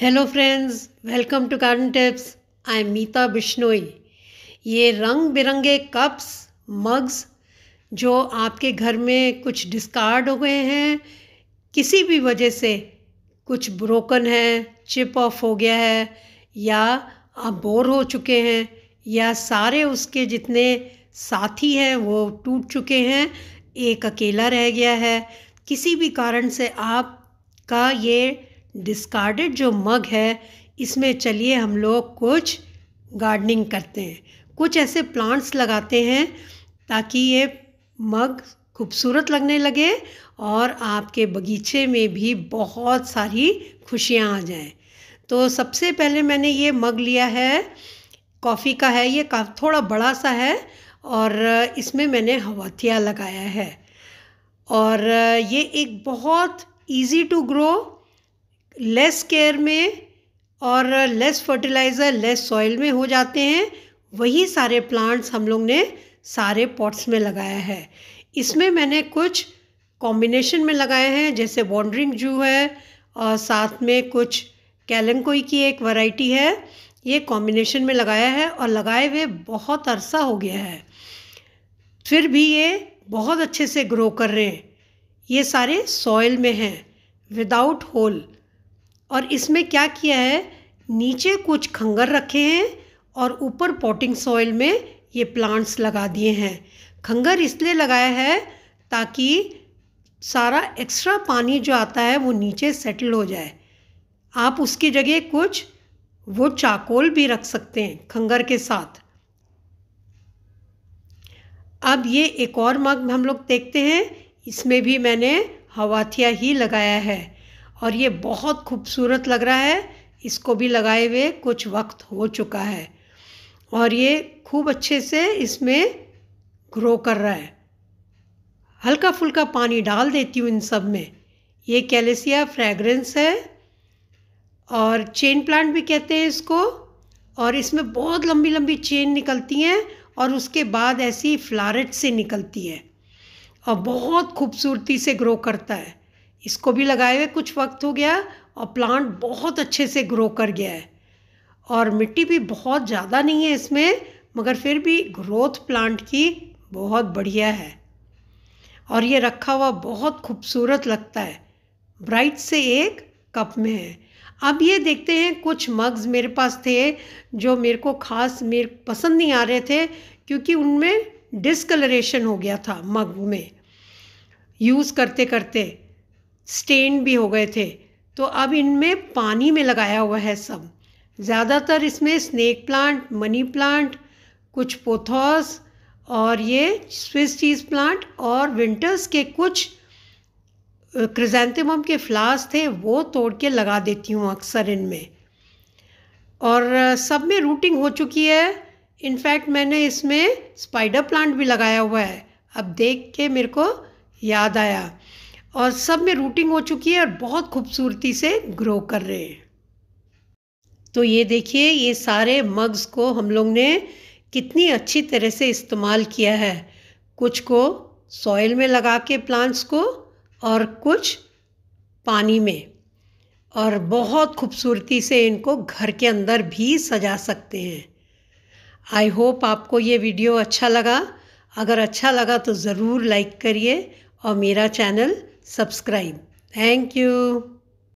Hello friends welcome to garden tips I am Meeta Bishnoi ये रंग बिरंगे कप्स मग्स जो आपके घर में कुछ डिस्कार्ड हो गए हैं किसी भी वजह से कुछ ब्रोकन है चिप ऑफ हो गया है या आप बोर हो चुके हैं या सारे उसके जितने साथी हैं वो टूट चुके हैं एक अकेला रह गया है किसी भी कारण से आपका ये डिस्कार्डेड जो मग है इसमें चलिए हम लोग कुछ गार्डनिंग करते हैं कुछ ऐसे प्लांट्स लगाते हैं ताकि ये मग खूबसूरत लगने लगे और आपके बगीचे में भी बहुत सारी खुशियाँ आ जाएं तो सबसे पहले मैंने ये मग लिया है कॉफ़ी का है ये का थोड़ा बड़ा सा है और इसमें मैंने हवाथिया लगाया है और ये एक बहुत easy to grow less care में और लेस फर्टिलाइज़र लेस सॉइल में हो जाते हैं वही सारे प्लांट्स हम लोग ने सारे पॉट्स में लगाया है इसमें मैंने कुछ कॉम्बिनेशन में लगाए हैं जैसे वॉन्ड्रिंग जू है और साथ में कुछ कैलंकोई की एक वैरायटी है ये कॉम्बिनेशन में लगाया है और लगाए हुए बहुत अरसा हो गया है फिर भी ये बहुत अच्छे से ग्रो कर रहे हैं ये सारे सॉइल में हैं विदाउट होल और इसमें क्या किया है नीचे कुछ खंगर रखे हैं और ऊपर पॉटिंग सॉइल में ये प्लांट्स लगा दिए हैं खंगर इसलिए लगाया है ताकि सारा एक्स्ट्रा पानी जो आता है वो नीचे सेटल हो जाए आप उसकी जगह कुछ वो चाकोल भी रख सकते हैं खंगर के साथ अब ये एक और मग हम लोग देखते हैं इसमें भी मैंने हवाथिया ही लगाया है और ये बहुत खूबसूरत लग रहा है इसको भी लगाए हुए कुछ वक्त हो चुका है और ये खूब अच्छे से इसमें ग्रो कर रहा है हल्का फुल्का पानी डाल देती हूँ इन सब में ये कैलेसिया फ्रेगरेंस है और चेन प्लांट भी कहते हैं इसको और इसमें बहुत लंबी लंबी चेन निकलती हैं और उसके बाद ऐसी फ्लारेट से निकलती है और बहुत खूबसूरती से ग्रो करता है इसको भी लगाए हुए कुछ वक्त हो गया और प्लांट बहुत अच्छे से ग्रो कर गया है और मिट्टी भी बहुत ज़्यादा नहीं है इसमें मगर फिर भी ग्रोथ प्लांट की बहुत बढ़िया है और ये रखा हुआ बहुत खूबसूरत लगता है ब्राइट से एक कप में है अब ये देखते हैं कुछ मग्स मेरे पास थे जो मेरे को खास मेरे पसंद नहीं आ रहे थे क्योंकि उनमें डिसकलरेशन हो गया था मग में यूज़ करते करते स्टेन भी हो गए थे तो अब इनमें पानी में लगाया हुआ है सब ज़्यादातर इसमें स्नेक प्लांट मनी प्लांट कुछ पोथॉस और ये स्विस चीज़ प्लांट और विंटर्स के कुछ क्रिजेंथेम के फ्लास थे वो तोड़ के लगा देती हूँ अक्सर इनमें और सब में रूटिंग हो चुकी है इनफैक्ट मैंने इसमें स्पाइडर प्लांट भी लगाया हुआ है अब देख के मेरे को याद आया और सब में रूटिंग हो चुकी है और बहुत खूबसूरती से ग्रो कर रहे हैं तो ये देखिए ये सारे मग्स को हम लोग ने कितनी अच्छी तरह से इस्तेमाल किया है कुछ को सॉइल में लगा के प्लांट्स को और कुछ पानी में और बहुत खूबसूरती से इनको घर के अंदर भी सजा सकते हैं आई होप आपको ये वीडियो अच्छा लगा अगर अच्छा लगा तो ज़रूर लाइक करिए और मेरा चैनल subscribe. Thank you.